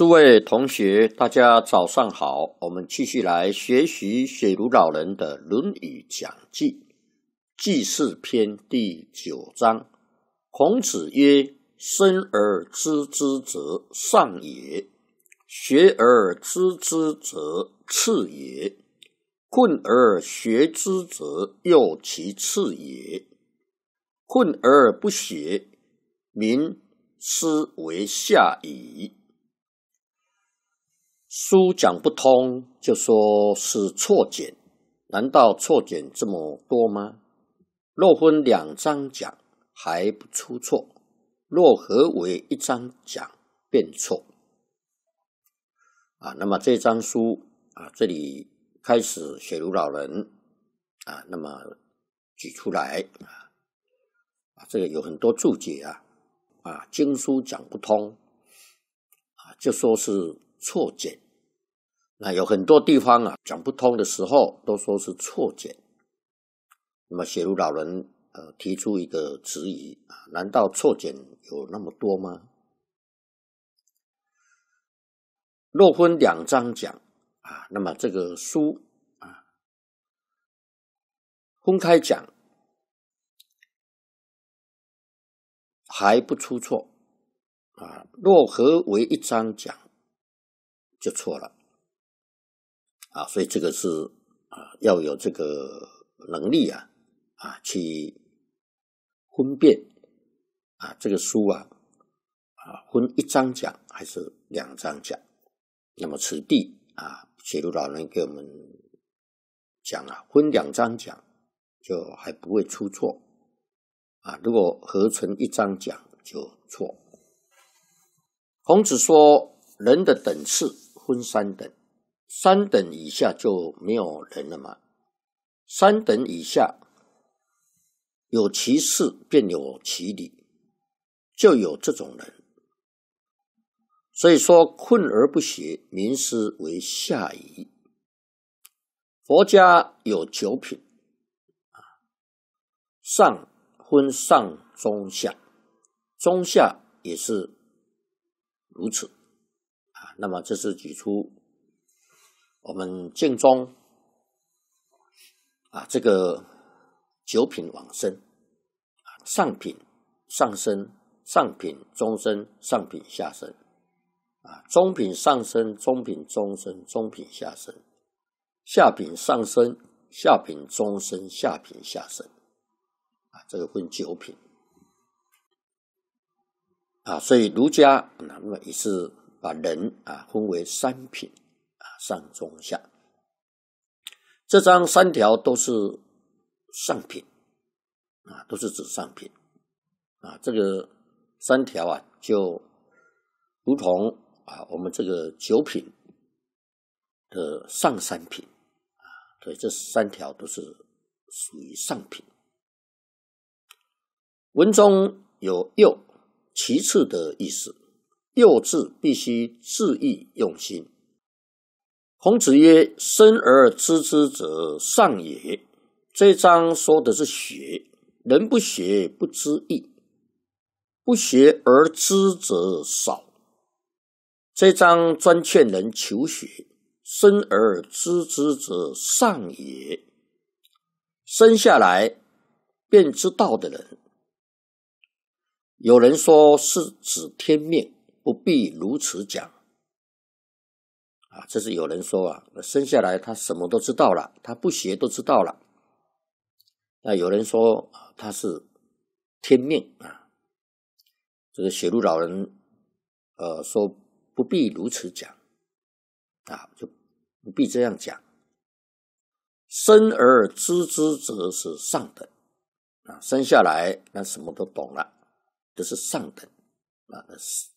诸位同学，大家早上好。我们继续来学习雪庐老人的《论语讲记》《记事篇》第九章。孔子曰：“生而知之者，上也；学而知之者，次也；困而学之者，又其次也；困而不学，民思为下矣。”书讲不通，就说是错简。难道错简这么多吗？若分两章讲，还不出错；若合为一章讲，便错。啊，那么这张书啊，这里开始写如老人啊，那么举出来啊，啊，这个有很多注解啊啊，经书讲不通啊，就说是。错简，那有很多地方啊讲不通的时候，都说是错简。那么写入老人呃提出一个质疑啊，难道错简有那么多吗？若分两章讲啊，那么这个书啊分开讲还不出错啊？若合为一章讲。就错了，啊，所以这个是啊，要有这个能力啊，啊，去分辨啊，这个书啊，啊，分一章讲还是两章讲。那么此地啊，写入老人给我们讲啊，分两章讲就还不会出错，啊，如果合成一章讲就错。孔子说，人的等次。分三等，三等以下就没有人了嘛。三等以下有其事便有其理，就有这种人。所以说，困而不学，名师为下矣。佛家有九品，啊，上分上中下，中下也是如此。那么这是举出我们敬宗啊，这个九品往生，上品上升，上品中升，上品下升，啊中品上升，中品中升，中品下升，下品上升，下品中升，下品下升，啊这个分九品啊，所以儒家难那么也是。把人啊分为三品啊上中下，这张三条都是上品啊都是指上品啊这个三条啊就如同啊我们这个九品的上三品啊所以这三条都是属于上品，文中有右其次的意思。幼稚必须自意用心。孔子曰：“生而知之者上也。”这章说的是学，人不学不知义，不学而知者少。这章专劝人求学。生而知之者上也，生下来便知道的人，有人说是指天命。不必如此讲，啊，这是有人说啊，生下来他什么都知道了，他不学都知道了。那有人说他是天命啊，这个雪路老人，呃，说不必如此讲，啊，就不必这样讲。生而知之则是上等，啊，生下来那什么都懂了，这是上等，啊，那是。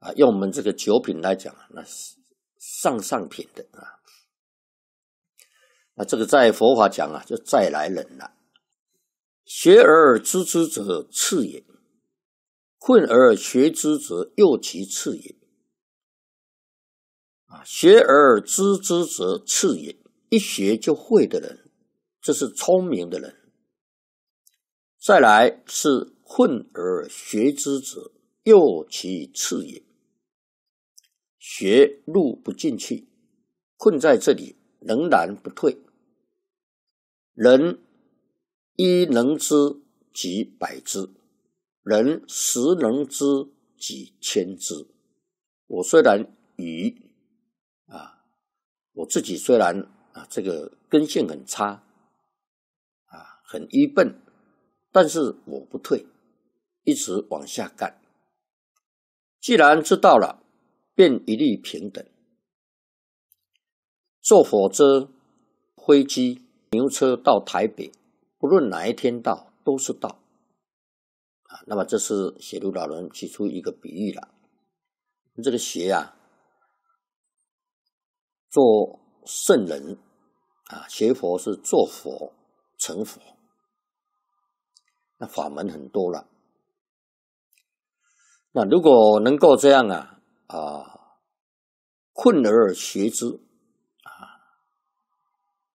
啊，用我们这个九品来讲，那是上上品的啊。那这个在佛法讲啊，就再来人了。学而知之者次也，困而学之者又其次也。啊，学而知之者次也，一学就会的人，这是聪明的人。再来是困而学之者又其次也。学路不进去，困在这里仍然不退。人一能知几百知，人十能知几千知。我虽然愚啊，我自己虽然啊这个根性很差啊，很愚笨，但是我不退，一直往下干。既然知道了。便一律平等，坐火车、飞机、牛车到台北，不论哪一天到都是到。啊，那么这是写儒老人提出一个比喻了。这个邪啊，做圣人啊，学佛是做佛成佛，那法门很多了。那如果能够这样啊。啊，困而学之，啊，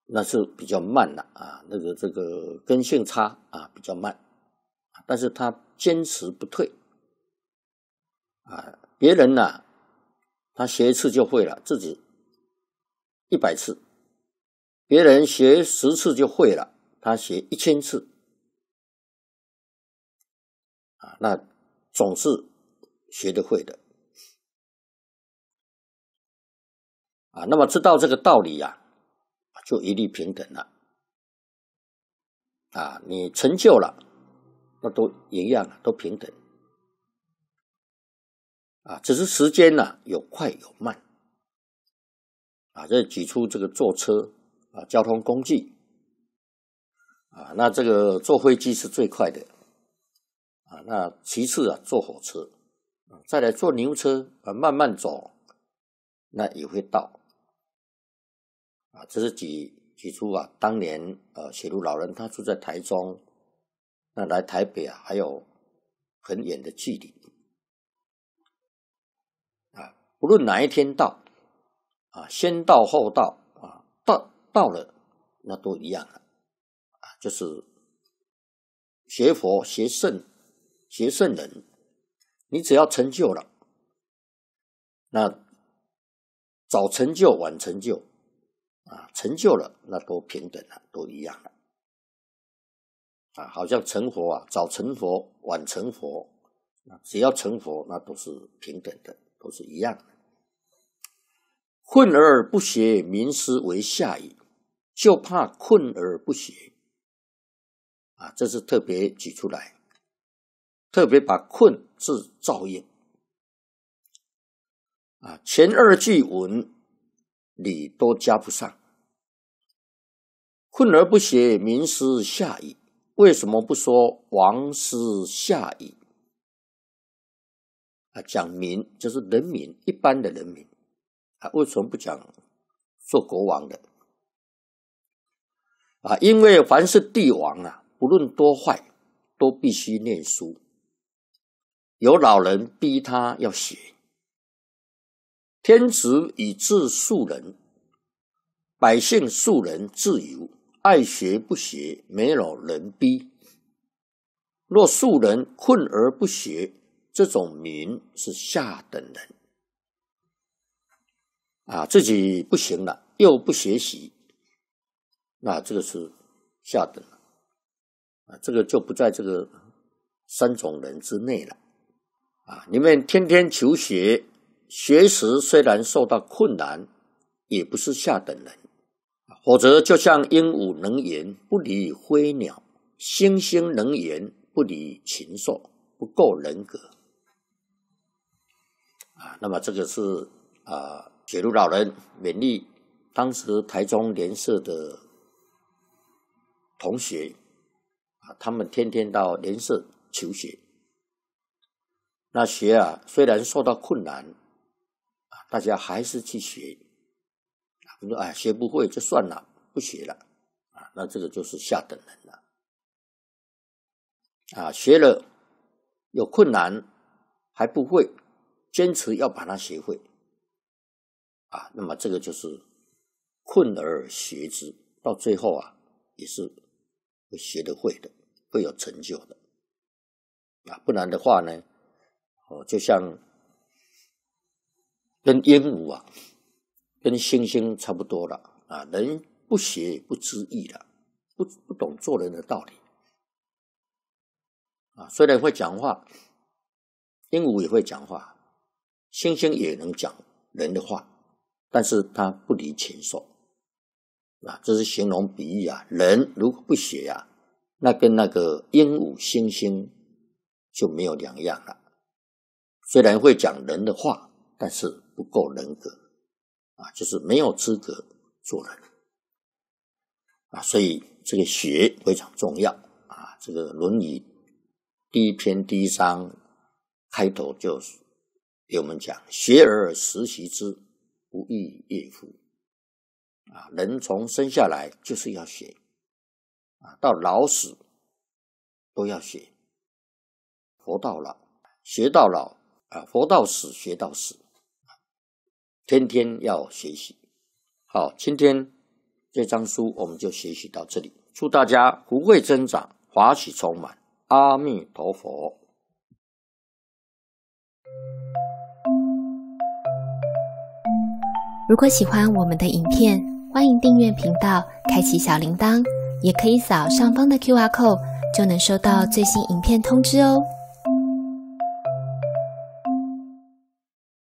那是比较慢的啊。那个这个根性差啊，比较慢，但是他坚持不退，啊，别人呢，他学一次就会了，自己一百次，别人学十次就会了，他学一千次，啊，那总是学得会的。啊，那么知道这个道理呀，就一律平等了。啊，你成就了，那都一样都平等。啊，只是时间呢，有快有慢。啊，这举出这个坐车啊，交通工具。啊，那这个坐飞机是最快的。啊，那其次啊，坐火车，再来坐牛车啊，慢慢走，那也会到。啊，这是举举出啊，当年呃，写庐老人他住在台中，那来台北啊，还有很远的距离，啊，不论哪一天到，啊，先到后到啊，到到了那都一样啊，啊，就是学佛学圣学圣人，你只要成就了，那早成就晚成就。啊，成就了，那都平等了，都一样了。啊，好像成佛啊，早成佛，晚成佛，那只要成佛，那都是平等的，都是一样的。困而不学，名师为下矣，就怕困而不学。啊，这是特别举出来，特别把“困”字照应。啊，前二句文。你都加不上，困而不学，民思下矣。为什么不说王师下矣？啊，讲民就是人民，一般的人民啊，为什么不讲做国王的？啊，因为凡是帝王啊，不论多坏，都必须念书，有老人逼他要学。天子以治庶人，百姓庶人自由，爱学不学，没有人逼。若庶人困而不学，这种民是下等人。啊，自己不行了，又不学习，那这个是下等了。啊，这个就不在这个三种人之内了。啊，你们天天求学。学识虽然受到困难，也不是下等人，否则就像鹦鹉能言不离灰鸟，猩猩能言不离禽兽，不够人格啊。那么这个是啊，铁路老人勉励当时台中联社的同学啊，他们天天到联社求学，那学啊，虽然受到困难。大家还是去学，啊，你说哎，学不会就算了，不学了，啊，那这个就是下等人了，啊，学了有困难还不会，坚持要把它学会，啊，那么这个就是困而学之，到最后啊，也是会学得会的，会有成就的，啊，不然的话呢，哦，就像。跟鹦鹉啊，跟猩猩差不多了啊。人不学不知义的，不不懂做人的道理啊。虽然会讲话，鹦鹉也会讲话，猩猩也能讲人的话，但是它不离禽兽啊。这是形容比喻啊。人如果不学呀，那跟那个鹦鹉、猩猩就没有两样了。虽然会讲人的话，但是。不够人格啊，就是没有资格做人啊，所以这个学非常重要啊。这个《论语》第一篇第一章开头就是给我们讲：“学而时习之，不亦说乎？”啊，人从生下来就是要学啊，到老死都要学。活到老，学到老啊，活到死学到死。天天要学习，好，今天这张书我们就学习到这里。祝大家福慧增长，华喜充满，阿弥陀佛。如果喜欢我们的影片，欢迎订阅频道，开启小铃铛，也可以扫上方的 Q R code，就能收到最新影片通知哦。